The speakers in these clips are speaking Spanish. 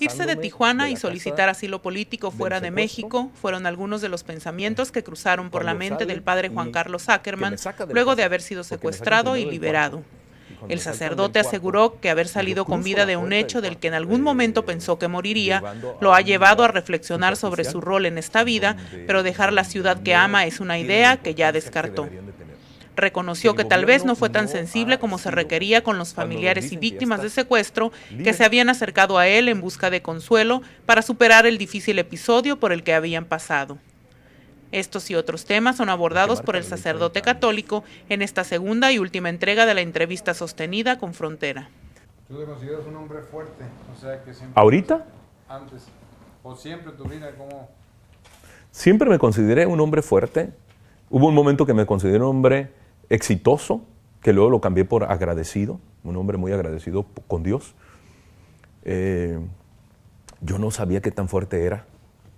Irse de Tijuana y solicitar asilo político fuera de México fueron algunos de los pensamientos que cruzaron por la mente del padre Juan Carlos Ackerman luego de haber sido secuestrado y liberado. El sacerdote aseguró que haber salido con vida de un hecho del que en algún eh, momento pensó que moriría lo ha llevado a reflexionar sobre su rol en esta vida, pero dejar la ciudad que ama es una idea que ya descartó reconoció que tal vez no fue tan sensible como se requería con los familiares y víctimas de secuestro que se habían acercado a él en busca de consuelo para superar el difícil episodio por el que habían pasado. Estos y otros temas son abordados por el sacerdote católico en esta segunda y última entrega de la entrevista sostenida con Frontera. ¿Tú te consideras un hombre fuerte? ¿Ahorita? Antes. ¿O siempre tu vida Siempre me consideré un hombre fuerte. Hubo un momento que me consideré un hombre exitoso, que luego lo cambié por agradecido, un hombre muy agradecido con Dios. Eh, yo no sabía qué tan fuerte era.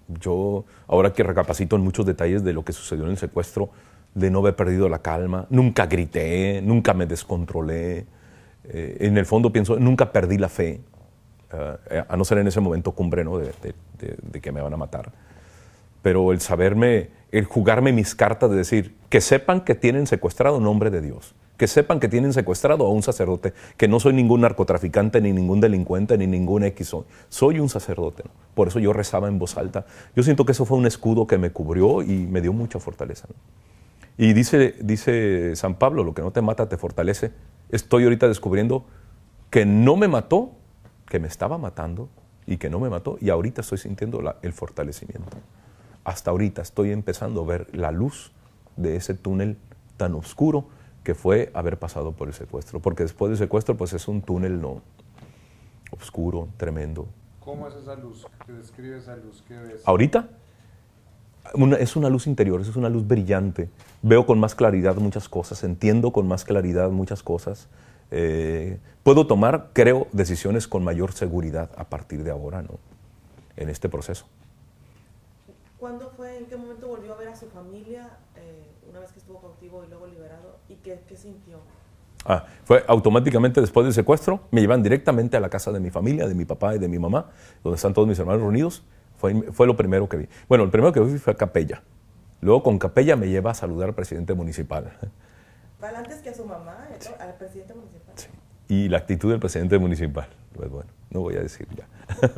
Yo, ahora que recapacito en muchos detalles de lo que sucedió en el secuestro, de no haber perdido la calma, nunca grité, nunca me descontrolé. Eh, en el fondo pienso, nunca perdí la fe, eh, a no ser en ese momento cumbre ¿no? de que me van a matar pero el saberme, el jugarme mis cartas de decir, que sepan que tienen secuestrado un hombre de Dios, que sepan que tienen secuestrado a un sacerdote, que no soy ningún narcotraficante, ni ningún delincuente, ni ningún X, soy un sacerdote. Por eso yo rezaba en voz alta. Yo siento que eso fue un escudo que me cubrió y me dio mucha fortaleza. Y dice, dice San Pablo, lo que no te mata te fortalece. Estoy ahorita descubriendo que no me mató, que me estaba matando y que no me mató y ahorita estoy sintiendo el fortalecimiento hasta ahorita estoy empezando a ver la luz de ese túnel tan oscuro que fue haber pasado por el secuestro. Porque después del secuestro, pues es un túnel no, oscuro, tremendo. ¿Cómo es esa luz? ¿Qué describe esa luz? que ves? ¿Ahorita? es una luz interior, es una luz brillante. Veo con más claridad muchas cosas, entiendo con más claridad muchas cosas. Eh, puedo tomar, creo, decisiones con mayor seguridad a partir de ahora, ¿no? En este proceso. ¿Cuándo fue, en qué momento volvió a ver a su familia eh, una vez que estuvo cautivo y luego liberado? ¿Y qué, sintió? Ah, fue automáticamente después del secuestro, me llevan directamente a la casa de mi familia, de mi papá y de mi mamá, donde están todos mis hermanos reunidos. Fue, lo primero que vi. Bueno, el primero que vi fue a Capella. Luego con Capella me lleva a saludar al presidente municipal. ¿Vale antes que a su mamá, al presidente municipal. Sí y la actitud del presidente municipal. Pues bueno, no voy a decir ya.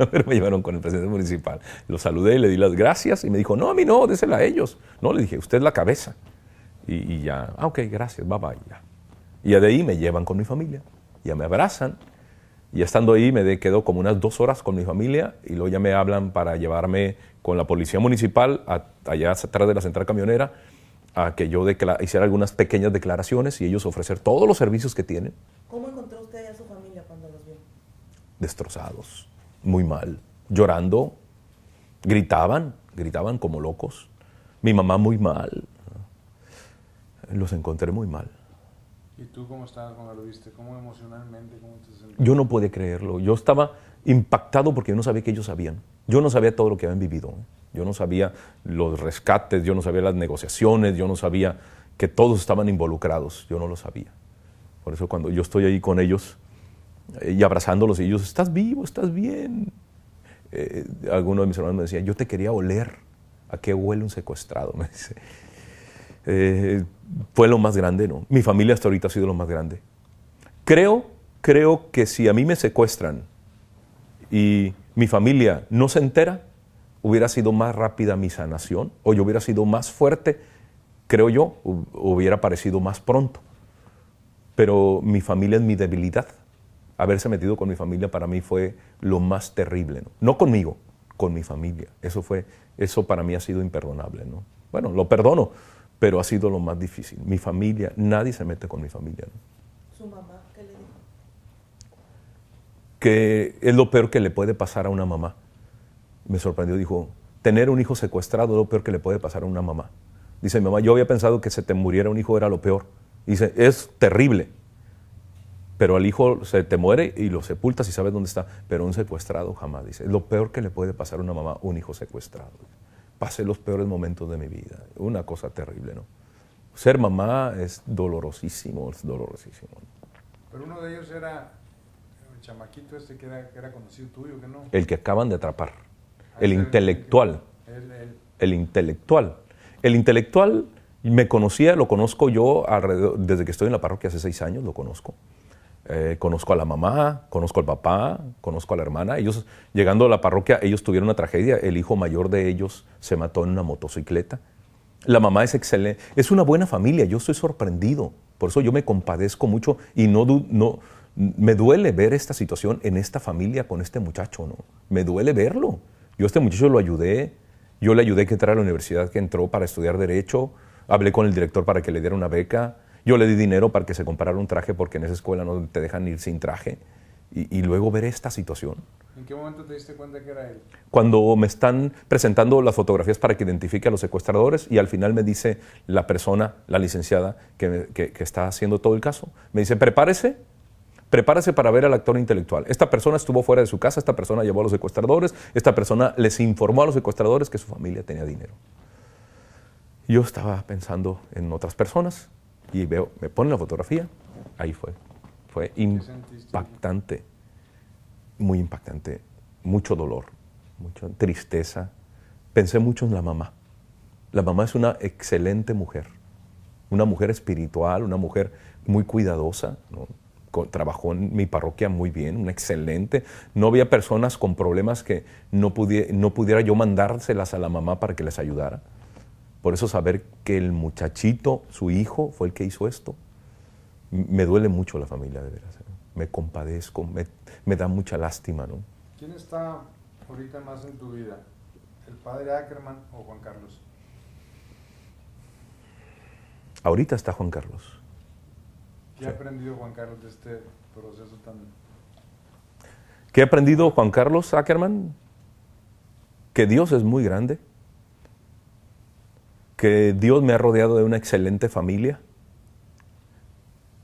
Pero me llevaron con el presidente municipal. Lo saludé, le di las gracias y me dijo, no, a mí no, désela a ellos. No, le dije, usted es la cabeza. Y, ya, ah, ok, gracias, va, bye. Ya. Y de ahí me llevan con mi familia. Ya me abrazan. Y estando ahí me quedo como unas dos horas con mi familia y luego ya me hablan para llevarme con la policía municipal allá atrás de la central camionera a que yo hiciera algunas pequeñas declaraciones y ellos ofrecer todos los servicios que tienen. ¿Cómo encontró usted a su familia cuando los vio? Destrozados, muy mal, llorando, gritaban, gritaban como locos. Mi mamá muy mal. Los encontré muy mal. ¿Y tú cómo estabas cuando lo viste? ¿Cómo emocionalmente? Yo no podía creerlo. Yo estaba impactado porque yo no sabía que ellos sabían. Yo no sabía todo lo que habían vivido. Yo no sabía los rescates, yo no sabía las negociaciones, yo no sabía que todos estaban involucrados. Yo no lo sabía. Por eso cuando yo estoy ahí con ellos eh, y abrazándolos y ellos, estás vivo, estás bien. Eh, alguno de mis hermanos me decía, yo te quería oler. ¿A qué huele un secuestrado? Me dice. Eh, fue lo más grande, ¿no? Mi familia hasta ahorita ha sido lo más grande. Creo, creo que si a mí me secuestran y mi familia no se entera, hubiera sido más rápida mi sanación, o yo hubiera sido más fuerte, creo yo, hubiera aparecido más pronto. Pero mi familia es mi debilidad. Haberse metido con mi familia para mí fue lo más terrible, ¿no? No conmigo, con mi familia. Eso fue, eso para mí ha sido imperdonable, ¿no? Bueno, lo perdono, pero ha sido lo más difícil. Mi familia, nadie se mete con mi familia. ¿Su mamá qué le dijo? Que es lo peor que le puede pasar a una mamá. Me sorprendió, dijo, tener un hijo secuestrado es lo peor que le puede pasar a una mamá. Dice mi mamá, yo había pensado que se te muriera un hijo era lo peor. Dice, es terrible. Pero al hijo se te muere y lo sepultas y sabes dónde está. Pero un secuestrado jamás, dice. Es lo peor que le puede pasar a una mamá, un hijo secuestrado pasé los peores momentos de mi vida. Una cosa terrible, ¿no? Ser mamá es dolorosísimo, es dolorosísimo. Pero uno de ellos era el chamaquito este que era, conocido tuyo, que no. El que acaban de atrapar. Ah, el intelectual. El, intelectual. El intelectual me conocía, lo conozco yo desde que estoy en la parroquia hace seis años, lo conozco. Eh, conozco a la mamá, conozco al papá, conozco a la hermana. Ellos, llegando a la parroquia, ellos tuvieron una tragedia. El hijo mayor de ellos se mató en una motocicleta. La mamá es excelente. Es una buena familia. Yo estoy sorprendido. Por eso yo me compadezco mucho y no, me duele ver esta situación en esta familia con este muchacho. ¿no? Me duele verlo. Yo a este muchacho lo ayudé. Yo le ayudé que entrara a la universidad que entró para estudiar Derecho. Hablé con el director para que le diera una beca yo le di dinero para que se comprara un traje porque en esa escuela no te dejan ir sin traje. Y, luego ver esta situación. ¿En qué momento te diste cuenta que era él? Cuando me están presentando las fotografías para que identifique a los secuestradores y al final me dice la persona, la licenciada que está haciendo todo el caso, me dice, prepárese, prepárese para ver al actor intelectual. Esta persona estuvo fuera de su casa, esta persona llevó a los secuestradores, esta persona les informó a los secuestradores que su familia tenía dinero. Yo estaba pensando en otras personas, y veo, me ponen la fotografía, ahí fue. Fue impactante, muy impactante, mucho dolor, mucha tristeza. Pensé mucho en la mamá. La mamá es una excelente mujer, una mujer espiritual, una mujer muy cuidadosa, trabajó en mi parroquia muy bien, una excelente. No había personas con problemas que no pudiera yo mandárselas a la mamá para que les ayudara. Por eso saber que el muchachito, su hijo, fue el que hizo esto, me duele mucho la familia, de veras. ¿eh? Me compadezco, me, da mucha lástima, ¿no? ¿Quién está ahorita más en tu vida? ¿El padre Ackerman o Juan Carlos? Ahorita está Juan Carlos. ¿Qué ha aprendido Juan Carlos de este proceso tan... ¿Qué ha aprendido Juan Carlos Ackerman? Que Dios es muy grande que Dios me ha rodeado de una excelente familia,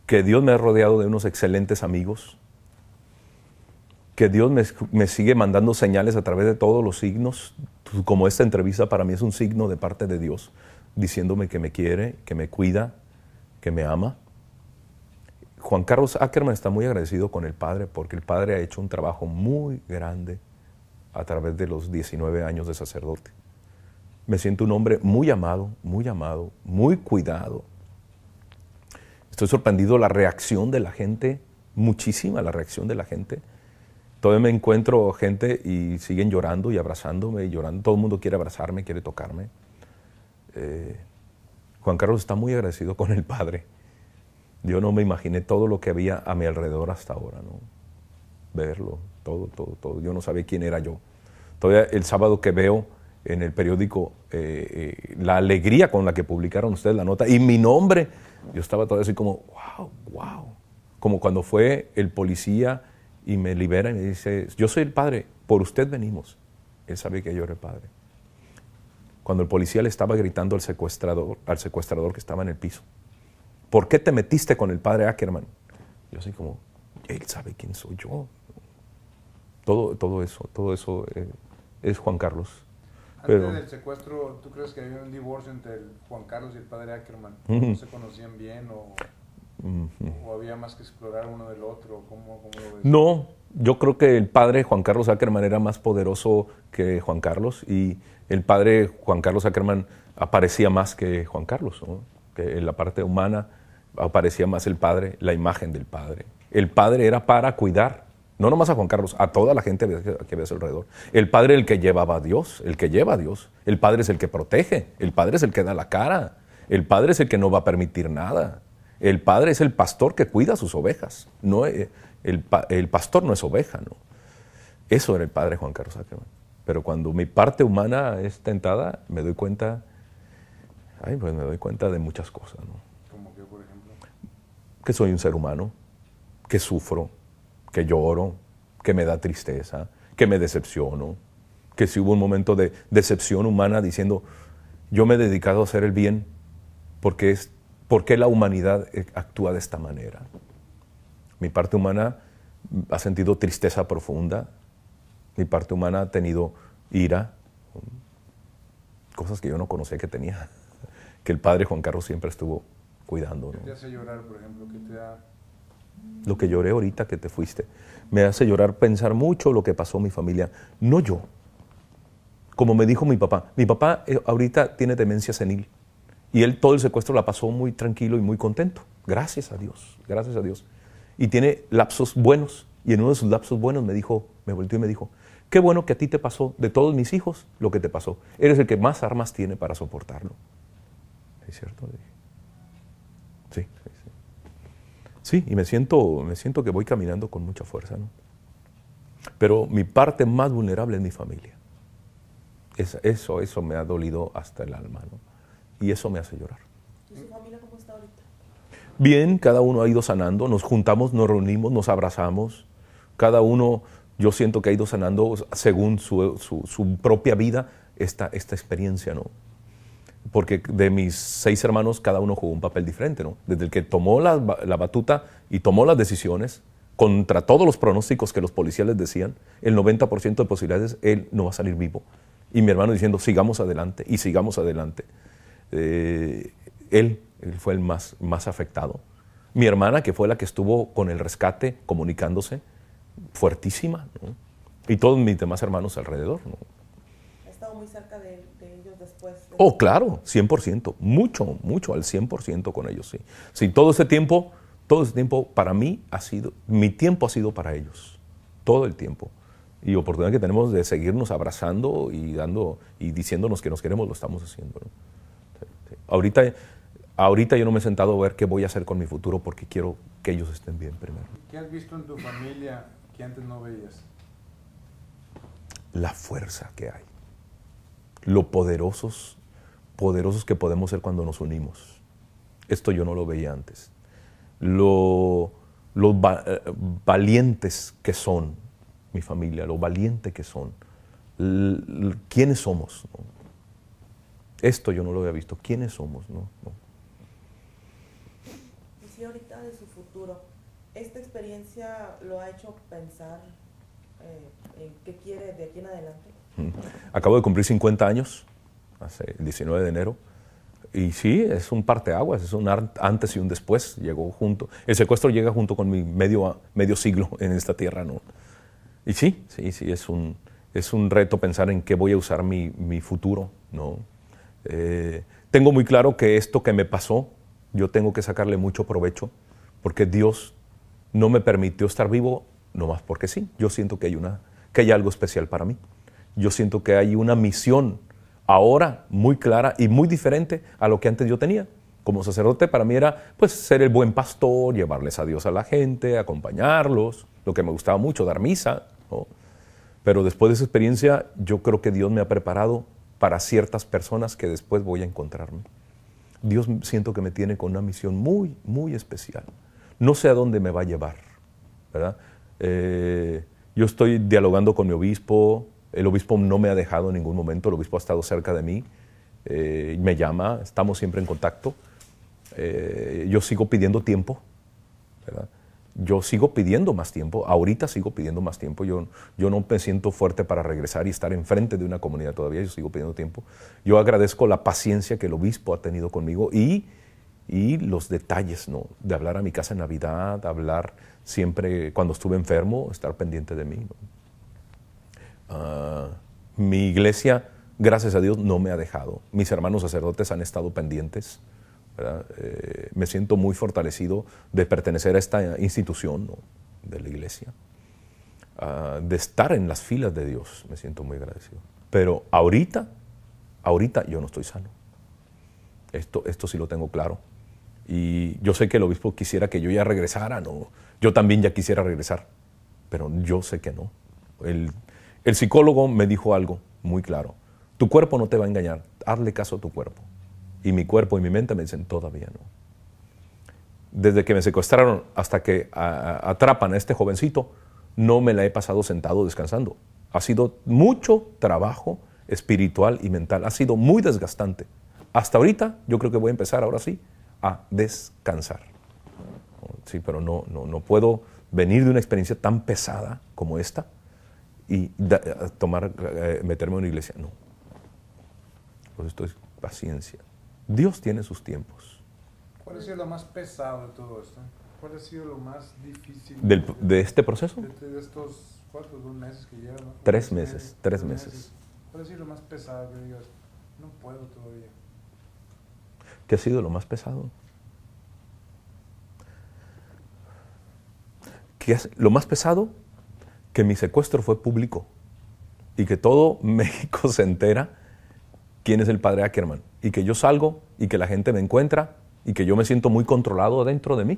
que Dios me ha rodeado de unos excelentes amigos, que Dios me, sigue mandando señales a través de todos los signos, como esta entrevista para mí es un signo de parte de Dios, diciéndome que me quiere, que me cuida, que me ama. Juan Carlos Ackerman está muy agradecido con el Padre porque el Padre ha hecho un trabajo muy grande a través de los 19 años de sacerdote me siento un hombre muy amado, muy amado, muy cuidado. Estoy sorprendido la reacción de la gente, muchísima la reacción de la gente. Todavía me encuentro gente y siguen llorando y abrazándome y llorando. Todo el mundo quiere abrazarme, quiere tocarme. Eh, Juan Carlos está muy agradecido con el Padre. Yo no me imaginé todo lo que había a mi alrededor hasta ahora, ¿no? Verlo, todo, todo, todo. Yo no sabía quién era yo. Todavía el sábado que veo en el periódico eh, eh, la alegría con la que publicaron ustedes la nota y mi nombre. Yo estaba todo así como, wow, wow. Como cuando fue el policía y me libera y me dice, yo soy el padre, por usted venimos. Él sabía que yo era el padre. Cuando el policía le estaba gritando al secuestrador, al secuestrador que estaba en el piso, ¿por qué te metiste con el padre Ackerman? Yo así como, él sabe quién soy yo. Todo, todo eso, todo eso eh, es Juan Carlos antes del secuestro, ¿tú crees que había un divorcio entre Juan Carlos y el padre Ackerman? ¿No se conocían bien o, había más que explorar uno del otro? No, yo creo que el padre Juan Carlos Ackerman era más poderoso que Juan Carlos y el padre Juan Carlos Ackerman aparecía más que Juan Carlos, que en la parte humana aparecía más el padre, la imagen del padre. El padre era para cuidar no nomás a Juan Carlos, a toda la gente que su alrededor. El Padre es el que llevaba a Dios, el que lleva a Dios. El Padre es el que protege, el Padre es el que da la cara, el Padre es el que no va a permitir nada. El Padre es el pastor que cuida sus ovejas. No, eh, el, pastor no es oveja, ¿no? Eso era el Padre Juan Carlos Ackerman. Pero cuando mi parte humana es tentada, me doy cuenta, ay, pues me doy cuenta de muchas cosas, ¿no? ¿Cómo que, por ejemplo? Que soy un ser humano, que sufro, que lloro, que me da tristeza, que me decepciono, que si hubo un momento de decepción humana diciendo, yo me he dedicado a hacer el bien porque es qué la humanidad actúa de esta manera. Mi parte humana ha sentido tristeza profunda, mi parte humana ha tenido ira, cosas que yo no conocía que tenía, que el padre Juan Carlos siempre estuvo cuidando. ¿Qué te llorar, por ejemplo? ¿Qué te da lo que lloré ahorita que te fuiste. Me hace llorar pensar mucho lo que pasó a mi familia. No yo. Como me dijo mi papá. Mi papá eh, ahorita tiene demencia senil. Y él todo el secuestro la pasó muy tranquilo y muy contento. Gracias a Dios. Gracias a Dios. Y tiene lapsos buenos. Y en uno de sus lapsos buenos me dijo, me volteó y me dijo, qué bueno que a ti te pasó de todos mis hijos lo que te pasó. Eres el que más armas tiene para soportarlo. ¿Es cierto? Sí, y me siento, me siento que voy caminando con mucha fuerza, ¿no? Pero mi parte más vulnerable es mi familia. eso, eso me ha dolido hasta el alma, ¿no? Y eso me hace llorar. ¿Y su familia cómo está ahorita? Bien, cada uno ha ido sanando, nos juntamos, nos reunimos, nos abrazamos. Cada uno, yo siento que ha ido sanando según su, su, su propia vida esta, esta experiencia, ¿no? porque de mis seis hermanos cada uno jugó un papel diferente, ¿no? Desde el que tomó la, la, batuta y tomó las decisiones contra todos los pronósticos que los policías les decían, el 90% de posibilidades él no va a salir vivo. Y mi hermano diciendo, sigamos adelante y sigamos adelante. Eh, él, fue el más, más afectado. Mi hermana, que fue la que estuvo con el rescate comunicándose, fuertísima, Y todos mis demás hermanos alrededor, ¿no? He estado muy cerca de él después? Oh, claro, 100%, mucho, mucho, al 100% con ellos, sí. Sí, todo ese tiempo, todo ese tiempo para mí ha sido, mi tiempo ha sido para ellos, todo el tiempo. Y oportunidad que tenemos de seguirnos abrazando y dando y diciéndonos que nos queremos, lo estamos haciendo. Ahorita, ahorita yo no me he sentado a ver qué voy a hacer con mi futuro porque quiero que ellos estén bien primero. ¿Qué has visto en tu familia que antes no veías? La fuerza que hay lo poderosos, poderosos que podemos ser cuando nos unimos. Esto yo no lo veía antes. Lo, los eh, valientes que son mi familia, lo valiente que son, quiénes somos. Esto yo no lo había visto, quiénes somos. Y si ahorita de su futuro, ¿esta experiencia lo ha hecho pensar eh, en qué quiere de aquí en adelante? Acabo de cumplir 50 años, hace el 19 de enero. Y sí, es un parteaguas, es un antes y un después. Llegó junto. El secuestro llega junto con mi medio, medio siglo en esta tierra. ¿no? Y sí, sí, sí, es un, es un reto pensar en qué voy a usar mi, mi futuro. ¿no? Eh, tengo muy claro que esto que me pasó, yo tengo que sacarle mucho provecho, porque Dios no me permitió estar vivo nomás porque sí. Yo siento que hay, una, que hay algo especial para mí yo siento que hay una misión ahora muy clara y muy diferente a lo que antes yo tenía. Como sacerdote para mí era pues ser el buen pastor, llevarles a Dios a la gente, acompañarlos, lo que me gustaba mucho, dar misa. Pero después de esa experiencia yo creo que Dios me ha preparado para ciertas personas que después voy a encontrarme. Dios siento que me tiene con una misión muy, muy especial. No sé a dónde me va a llevar, eh, yo estoy dialogando con mi obispo, el obispo no me ha dejado en ningún momento, el obispo ha estado cerca de mí, eh, me llama, estamos siempre en contacto. Eh, yo sigo pidiendo tiempo, yo sigo pidiendo más tiempo, ahorita sigo pidiendo más tiempo, yo, yo no me siento fuerte para regresar y estar enfrente de una comunidad todavía, yo sigo pidiendo tiempo. Yo agradezco la paciencia que el obispo ha tenido conmigo y, y los detalles, ¿no? De hablar a mi casa en Navidad, hablar siempre cuando estuve enfermo, estar pendiente de mí. Ah, mi iglesia, gracias a Dios, no me ha dejado. Mis hermanos sacerdotes han estado pendientes. Eh, me siento muy fortalecido de pertenecer a esta institución de la iglesia, ah, de estar en las filas de Dios. Me siento muy agradecido. Pero ahorita, ahorita yo no estoy sano. Esto, esto sí lo tengo claro. Y yo sé que el obispo quisiera que yo ya regresara, no. Yo también ya quisiera regresar, pero yo sé que no. El el psicólogo me dijo algo muy claro. Tu cuerpo no te va a engañar. Hazle caso a tu cuerpo. Y mi cuerpo y mi mente me dicen, todavía no. Desde que me secuestraron hasta que atrapan a este jovencito, no me la he pasado sentado descansando. Ha sido mucho trabajo espiritual y mental. Ha sido muy desgastante. Hasta ahorita yo creo que voy a empezar ahora sí a descansar. Sí, pero no, no puedo venir de una experiencia tan pesada como esta y tomar, eh, meterme en una iglesia. No. Pues esto es paciencia. Dios tiene sus tiempos. ¿Cuál ha sido lo más pesado de todo esto? ¿Cuál ha sido lo más difícil? ¿De este proceso? De, estos cuatro, dos meses que llevan. Tres meses, tres, meses. ¿Cuál ha sido lo más pesado que digas? No puedo todavía. ¿Qué ha sido lo más pesado? ¿Qué es lo más pesado? que mi secuestro fue público y que todo México se entera quién es el padre Ackerman y que yo salgo y que la gente me encuentra y que yo me siento muy controlado dentro de mí.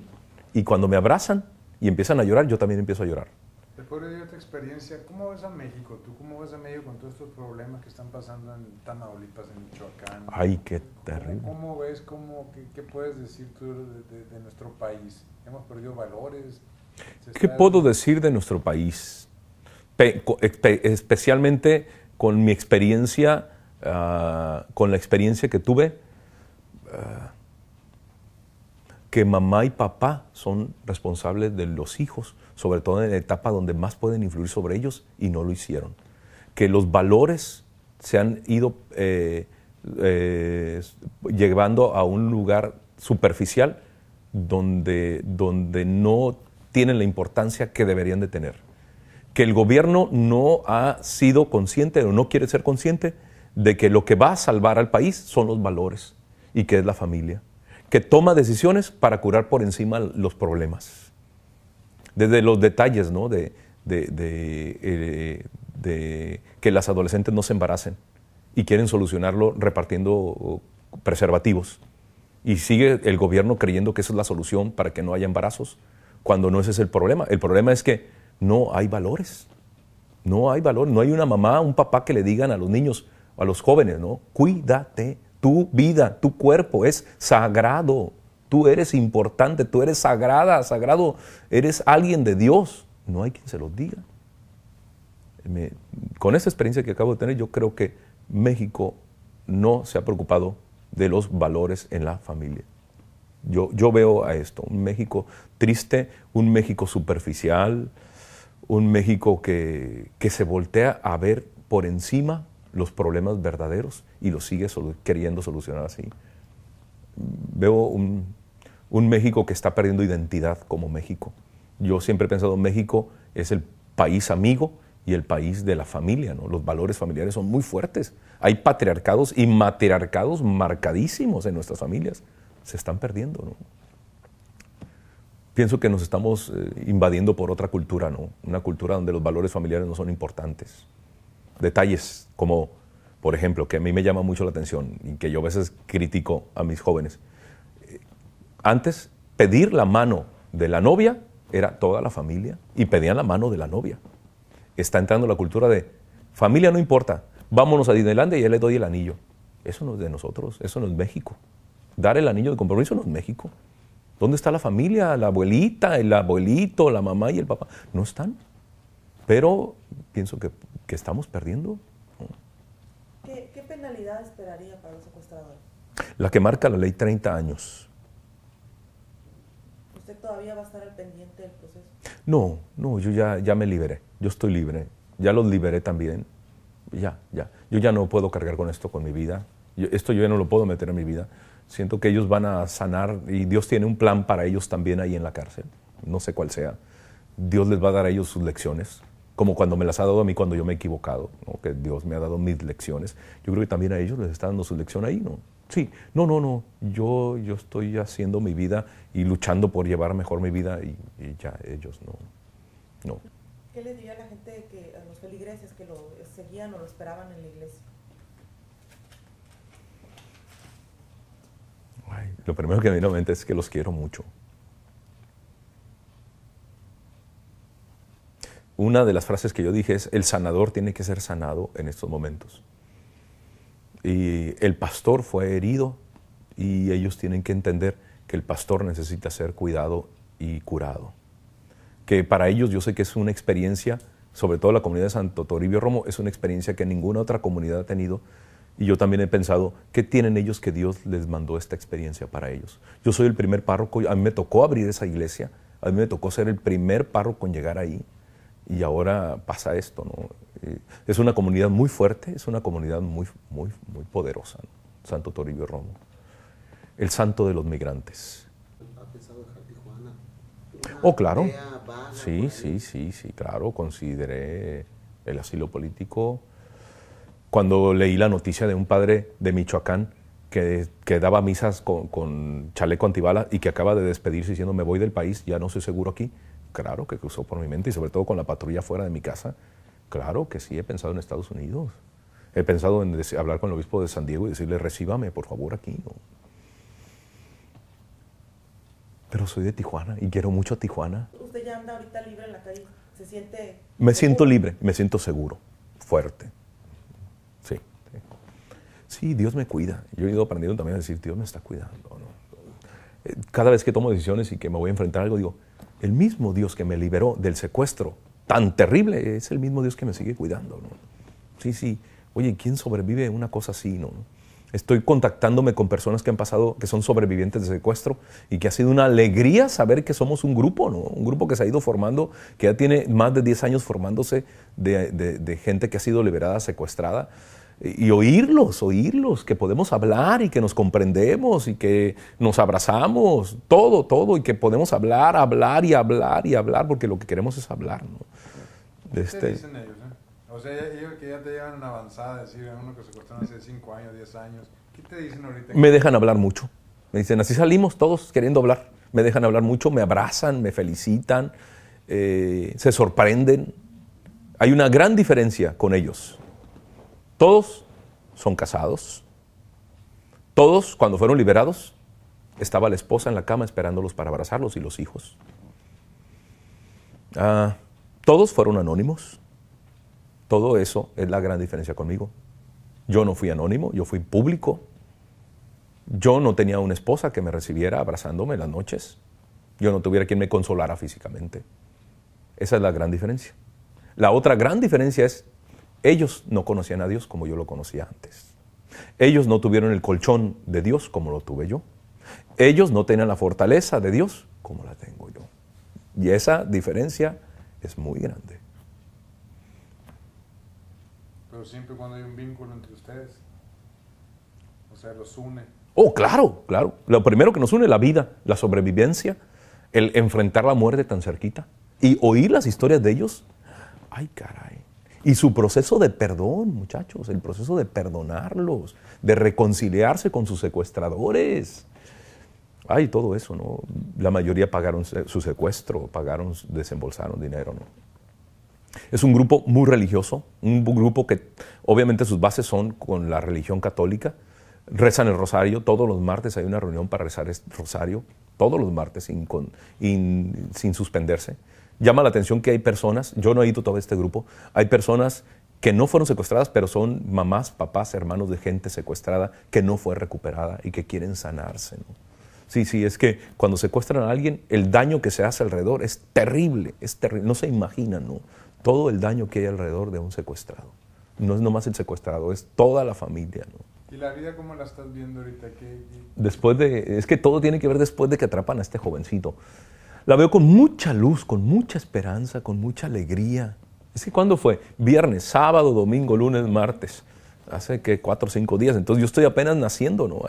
Y cuando me abrazan y empiezan a llorar, yo también empiezo a llorar. Después de otra experiencia, ¿cómo ves a México? ¿Tú cómo ves a México con todos estos problemas que están pasando en Tamaulipas, en Michoacán? Ay, qué terrible. ¿Cómo, ves, cómo, qué, puedes decir tú de, de nuestro país? ¿Hemos perdido valores? ¿Qué puedo decir de nuestro país? especialmente con mi experiencia, ah, con la experiencia que tuve, ah, que mamá y papá son responsables de los hijos, sobre todo en la etapa donde más pueden influir sobre ellos y no lo hicieron. Que los valores se han ido eh, eh, llevando a un lugar superficial donde, donde no tienen la importancia que deberían de tener que el gobierno no ha sido consciente o no quiere ser consciente de que lo que va a salvar al país son los valores y que es la familia, que toma decisiones para curar por encima los problemas. Desde los detalles ¿no? de, de eh, que las adolescentes no se embaracen y quieren solucionarlo repartiendo preservativos. Y sigue el gobierno creyendo que esa es la solución para que no haya embarazos, cuando no ese es el problema. El problema es que no hay valores. No hay valor, no hay una mamá, un papá que le digan a los niños, a los jóvenes, ¿no? Cuídate, tu vida, tu cuerpo es sagrado, tú eres importante, tú eres sagrada, sagrado, eres alguien de Dios. No hay quien se los diga. con esa experiencia que acabo de tener, yo creo que México no se ha preocupado de los valores en la familia. Yo, yo veo a esto, un México triste, un México superficial, un México que, se voltea a ver por encima los problemas verdaderos y los sigue queriendo solucionar así. Veo un, México que está perdiendo identidad como México. Yo siempre he pensado México es el país amigo y el país de la familia, ¿no? Los valores familiares son muy fuertes. Hay patriarcados y matriarcados marcadísimos en nuestras familias. Se están perdiendo, ¿no? pienso que nos estamos eh, invadiendo por otra cultura, ¿no? Una cultura donde los valores familiares no son importantes. Detalles como, por ejemplo, que a mí me llama mucho la atención y que yo a veces critico a mis jóvenes. Eh, antes, pedir la mano de la novia era toda la familia y pedían la mano de la novia. Está entrando la cultura de familia no importa, vámonos a Disneylandia y ya le doy el anillo. Eso no es de nosotros, eso no es México. Dar el anillo de compromiso no es México. ¿Dónde está la familia, la abuelita, el abuelito, la mamá y el papá? No están. Pero pienso que, estamos perdiendo. ¿Qué, penalidad esperaría para un secuestrador? La que marca la ley 30 años. ¿Usted todavía va a estar al pendiente del proceso? No, no, yo ya, ya me liberé. Yo estoy libre. Ya los liberé también. Ya, ya. Yo ya no puedo cargar con esto, con mi vida. esto yo ya no lo puedo meter en mi vida. Siento que ellos van a sanar y Dios tiene un plan para ellos también ahí en la cárcel. No sé cuál sea. Dios les va a dar a ellos sus lecciones, como cuando me las ha dado a mí cuando yo me he equivocado, ¿no? que Dios me ha dado mis lecciones. Yo creo que también a ellos les está dando su lección ahí, ¿no? Sí, no, no, no. Yo, yo estoy haciendo mi vida y luchando por llevar mejor mi vida y, ya ellos no. no. ¿Qué le diría a la gente, que, a los feligreses que lo seguían o lo esperaban en la iglesia? lo primero que me viene a la mente es que los quiero mucho. Una de las frases que yo dije es, el sanador tiene que ser sanado en estos momentos. Y el pastor fue herido y ellos tienen que entender que el pastor necesita ser cuidado y curado. Que para ellos yo sé que es una experiencia, sobre todo la comunidad de Santo Toribio Romo, es una experiencia que ninguna otra comunidad ha tenido y yo también he pensado, ¿qué tienen ellos que Dios les mandó esta experiencia para ellos? Yo soy el primer párroco, a mí me tocó abrir esa iglesia, a mí me tocó ser el primer párroco en llegar ahí y ahora pasa esto, ¿no? Eh, es una comunidad muy fuerte, es una comunidad muy, muy, muy poderosa, Santo Toribio Romo, el santo de los migrantes. Oh, claro. Sí, sí, sí, sí, claro. Consideré el asilo político, cuando leí la noticia de un padre de Michoacán que, que daba misas con, chaleco antibalas y que acaba de despedirse diciendo me voy del país, ya no soy seguro aquí. Claro que cruzó por mi mente y sobre todo con la patrulla fuera de mi casa. Claro que sí, he pensado en Estados Unidos. He pensado en hablar con el obispo de San Diego y decirle, recíbame por favor aquí. Pero soy de Tijuana y quiero mucho a Tijuana. ¿Usted ya anda ahorita libre en la calle? ¿Se siente...? Me siento libre, me siento seguro, fuerte sí, Dios me cuida. Yo he ido aprendiendo también a decir, Dios me está cuidando. Eh, cada vez que tomo decisiones y que me voy a enfrentar algo, digo, el mismo Dios que me liberó del secuestro tan terrible es el mismo Dios que me sigue cuidando. Sí, sí. Oye, ¿quién sobrevive una cosa así? ¿no? Estoy contactándome con personas que han pasado, que son sobrevivientes de secuestro y que ha sido una alegría saber que somos un grupo, Un grupo que se ha ido formando, que ya tiene más de 10 años formándose de gente que ha sido liberada, secuestrada y oírlos, oírlos, que podemos hablar y que nos comprendemos y que nos abrazamos, todo, todo, y que podemos hablar, hablar y hablar y hablar, porque lo que queremos es hablar, ¿no? ¿Qué este, dicen ellos, eh? O sea, ellos que ya te llevan una avanzada, decir, uno que se costó hace 5 años, 10 años, ¿qué te dicen ahorita? Me dejan hablar mucho. Me dicen, así salimos todos queriendo hablar. Me dejan hablar mucho, me abrazan, me felicitan, eh, se sorprenden. Hay una gran diferencia con ellos. Todos son casados. Todos, cuando fueron liberados, estaba la esposa en la cama esperándolos para abrazarlos y los hijos. Ah, todos fueron anónimos. Todo eso es la gran diferencia conmigo. Yo no fui anónimo, yo fui público. Yo no tenía una esposa que me recibiera abrazándome las noches. Yo no tuviera quien me consolara físicamente. Esa es la gran diferencia. La otra gran diferencia es ellos no conocían a Dios como yo lo conocía antes. Ellos no tuvieron el colchón de Dios como lo tuve yo. Ellos no tenían la fortaleza de Dios como la tengo yo. Y esa diferencia es muy grande. Pero siempre cuando hay un vínculo entre ustedes, o sea, los une. Oh, claro, claro. Lo primero que nos une es la vida, la sobrevivencia, el enfrentar la muerte tan cerquita y oír las historias de ellos. Ay, caray. Y su proceso de perdón, muchachos, el proceso de perdonarlos, de reconciliarse con sus secuestradores. Ay, todo eso, ¿no? La mayoría pagaron su secuestro, pagaron, desembolsaron dinero, ¿no? Es un grupo muy religioso, un grupo que obviamente sus bases son con la religión católica. Rezan el rosario, todos los martes hay una reunión para rezar el rosario, todos los martes sin, sin suspenderse llama la atención que hay personas, yo no he ido todo este grupo, hay personas que no fueron secuestradas, pero son mamás, papás, hermanos de gente secuestrada que no fue recuperada y que quieren sanarse. ¿no? Sí, sí, es que cuando secuestran a alguien, el daño que se hace alrededor es terrible, es terrible, no se imaginan ¿no? todo el daño que hay alrededor de un secuestrado. No es nomás el secuestrado, es toda la familia. ¿Y la vida cómo la estás viendo ahorita? Después de, es que todo tiene que ver después de que atrapan a este jovencito. La veo con mucha luz, con mucha esperanza, con mucha alegría. Es que ¿cuándo fue? Viernes, sábado, domingo, lunes, martes. Hace que cuatro o cinco días. Entonces yo estoy apenas naciendo, ¿no?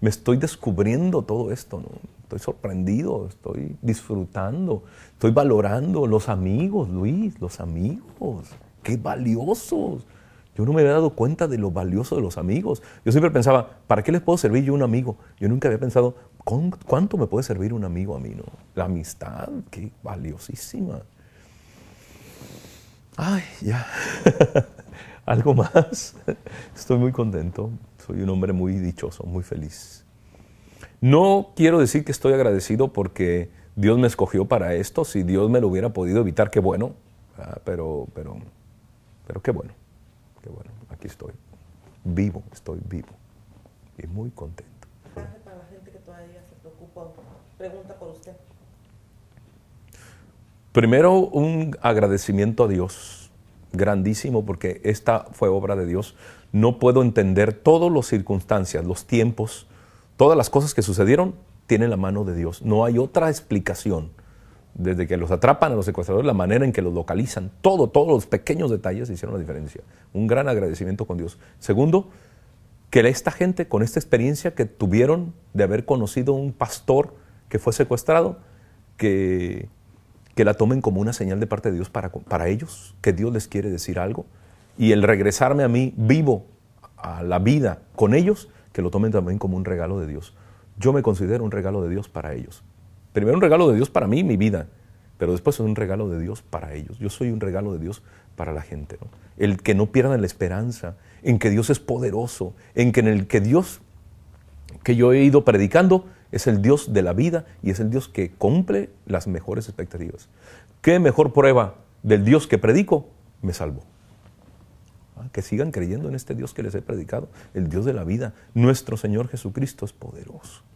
me estoy descubriendo todo esto, ¿no? Estoy sorprendido, estoy disfrutando, estoy valorando los amigos, Luis, los amigos. ¡Qué valiosos! Yo no me había dado cuenta de lo valioso de los amigos. Yo siempre pensaba, ¿para qué les puedo servir yo un amigo? Yo nunca había pensado, ¿Cuánto me puede servir un amigo a mí? No? La amistad, ¡qué valiosísima. Ay, ya. Algo más. Estoy muy contento. Soy un hombre muy dichoso, muy feliz. No quiero decir que estoy agradecido porque Dios me escogió para esto. Si Dios me lo hubiera podido evitar, qué bueno. Ah, pero, pero, pero qué bueno. Qué bueno. Aquí estoy. Vivo, estoy vivo. Y muy contento pregunta por usted. Primero, un agradecimiento a Dios, grandísimo, porque esta fue obra de Dios. No puedo entender todas las circunstancias, los tiempos, todas las cosas que sucedieron, tienen la mano de Dios. No hay otra explicación. Desde que los atrapan a los secuestradores, la manera en que los localizan, todo, todos los pequeños detalles hicieron la diferencia. Un gran agradecimiento con Dios. Segundo, que esta gente con esta experiencia que tuvieron de haber conocido un pastor que fue secuestrado, que, la tomen como una señal de parte de Dios para, para ellos, que Dios les quiere decir algo, y el regresarme a mí vivo a la vida con ellos, que lo tomen también como un regalo de Dios. Yo me considero un regalo de Dios para ellos. Primero un regalo de Dios para mí, mi vida, pero después es un regalo de Dios para ellos. Yo soy un regalo de Dios para la gente. El que no pierdan la esperanza en que Dios es poderoso, en que en el que Dios que yo he ido predicando es el Dios de la vida y es el Dios que cumple las mejores expectativas. ¿Qué mejor prueba del Dios que predico? Me salvó. Ah, que sigan creyendo en este Dios que les he predicado, el Dios de la vida. Nuestro Señor Jesucristo es poderoso.